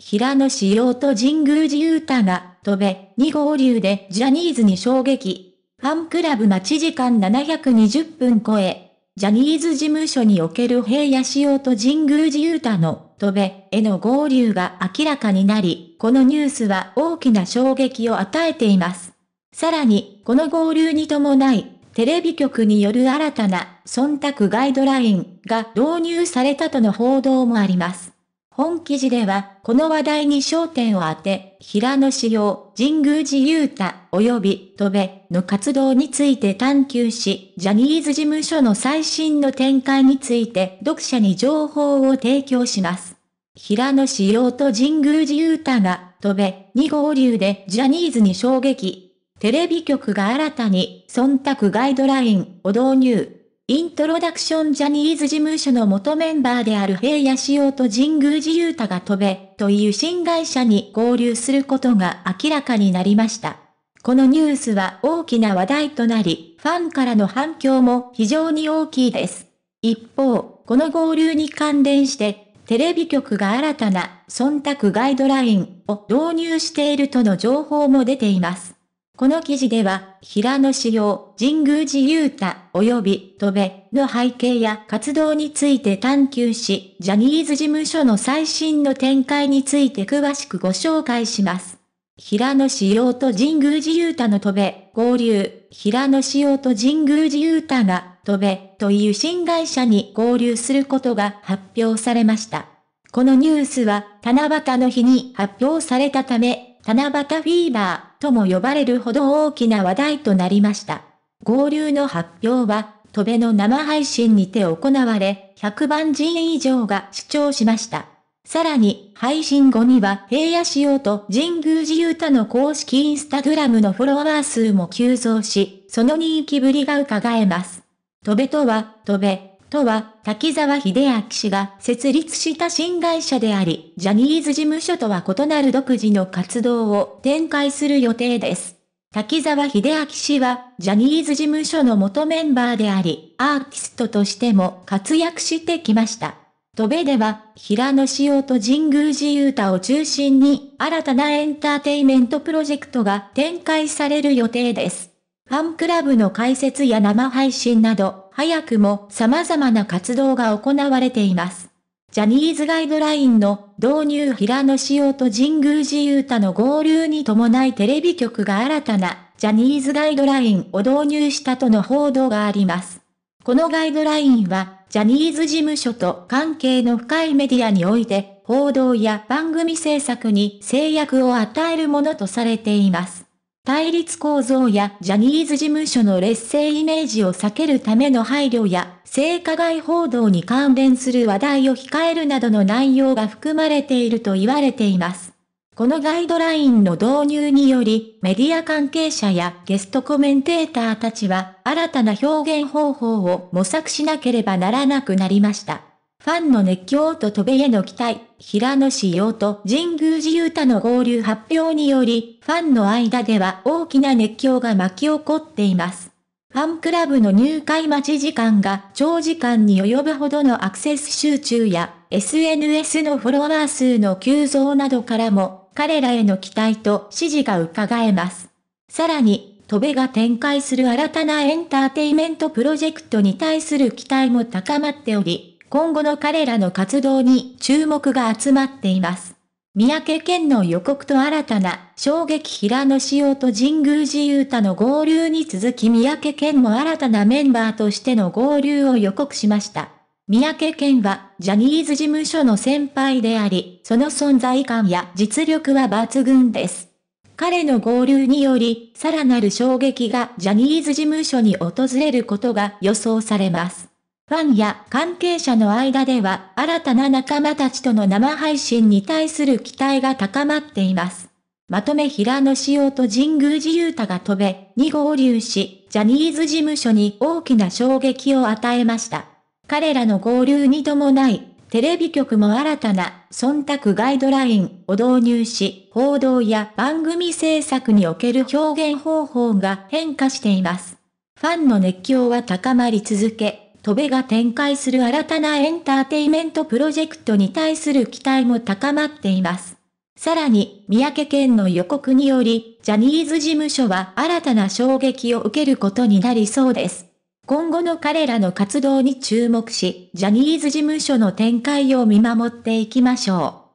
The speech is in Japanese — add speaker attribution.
Speaker 1: 平野紫耀と神宮寺勇太が、飛べ、2合流でジャニーズに衝撃。ファンクラブ待ち時間720分超え。ジャニーズ事務所における平野紫耀と神宮寺勇太の、飛べ、への合流が明らかになり、このニュースは大きな衝撃を与えています。さらに、この合流に伴い、テレビ局による新たな忖度ガイドラインが導入されたとの報道もあります。本記事では、この話題に焦点を当て、平野紫耀、神宮寺勇太、及び戸部の活動について探求し、ジャニーズ事務所の最新の展開について読者に情報を提供します。平野紫耀と神宮寺勇太が、戸部に合流でジャニーズに衝撃。テレビ局が新たに、忖度ガイドラインを導入。イントロダクションジャニーズ事務所の元メンバーである平野紫耀と神宮寺勇太が飛べ、という新会社に合流することが明らかになりました。このニュースは大きな話題となり、ファンからの反響も非常に大きいです。一方、この合流に関連して、テレビ局が新たな忖度ガイドラインを導入しているとの情報も出ています。この記事では、平野紫耀、神宮寺勇太、及び、戸部の背景や活動について探求し、ジャニーズ事務所の最新の展開について詳しくご紹介します。平野紫耀と神宮寺勇太の戸部、合流、平野紫耀と神宮寺勇太が、戸部という新会社に合流することが発表されました。このニュースは、七夕の日に発表されたため、七夕フィーバー、とも呼ばれるほど大きな話題となりました。合流の発表は、戸部の生配信にて行われ、100万人以上が視聴しました。さらに、配信後には平野仕様と神宮寺ゆたの公式インスタグラムのフォロワー数も急増し、その人気ぶりが伺えます。戸部とは、戸部、とは、滝沢秀明氏が設立した新会社であり、ジャニーズ事務所とは異なる独自の活動を展開する予定です。滝沢秀明氏は、ジャニーズ事務所の元メンバーであり、アーティストとしても活躍してきました。戸部では、平野紫耀と神宮寺勇太を中心に、新たなエンターテイメントプロジェクトが展開される予定です。ファンクラブの開設や生配信など、早くも様々な活動が行われています。ジャニーズガイドラインの導入平野紫耀と神宮寺勇太の合流に伴いテレビ局が新たなジャニーズガイドラインを導入したとの報道があります。このガイドラインはジャニーズ事務所と関係の深いメディアにおいて報道や番組制作に制約を与えるものとされています。対立構造やジャニーズ事務所の劣勢イメージを避けるための配慮や、性加害報道に関連する話題を控えるなどの内容が含まれていると言われています。このガイドラインの導入により、メディア関係者やゲストコメンテーターたちは、新たな表現方法を模索しなければならなくなりました。ファンの熱狂と飛べへの期待、平野紫耀と神宮寺勇太の合流発表により、ファンの間では大きな熱狂が巻き起こっています。ファンクラブの入会待ち時間が長時間に及ぶほどのアクセス集中や、SNS のフォロワー数の急増などからも、彼らへの期待と支持が伺えます。さらに、戸部が展開する新たなエンターテイメントプロジェクトに対する期待も高まっており、今後の彼らの活動に注目が集まっています。三宅健の予告と新たな衝撃平野仕様と神宮寺勇太の合流に続き三宅健も新たなメンバーとしての合流を予告しました。三宅健はジャニーズ事務所の先輩であり、その存在感や実力は抜群です。彼の合流により、さらなる衝撃がジャニーズ事務所に訪れることが予想されます。ファンや関係者の間では新たな仲間たちとの生配信に対する期待が高まっています。まとめ平野紫耀と神宮寺勇太が飛べに合流し、ジャニーズ事務所に大きな衝撃を与えました。彼らの合流に伴い、テレビ局も新たな忖度ガイドラインを導入し、報道や番組制作における表現方法が変化しています。ファンの熱狂は高まり続け、戸部が展開する新たなエンターテイメントプロジェクトに対する期待も高まっています。さらに、三宅県の予告により、ジャニーズ事務所は新たな衝撃を受けることになりそうです。今後の彼らの活動に注目し、ジャニーズ事務所の展開を見守っていきましょう。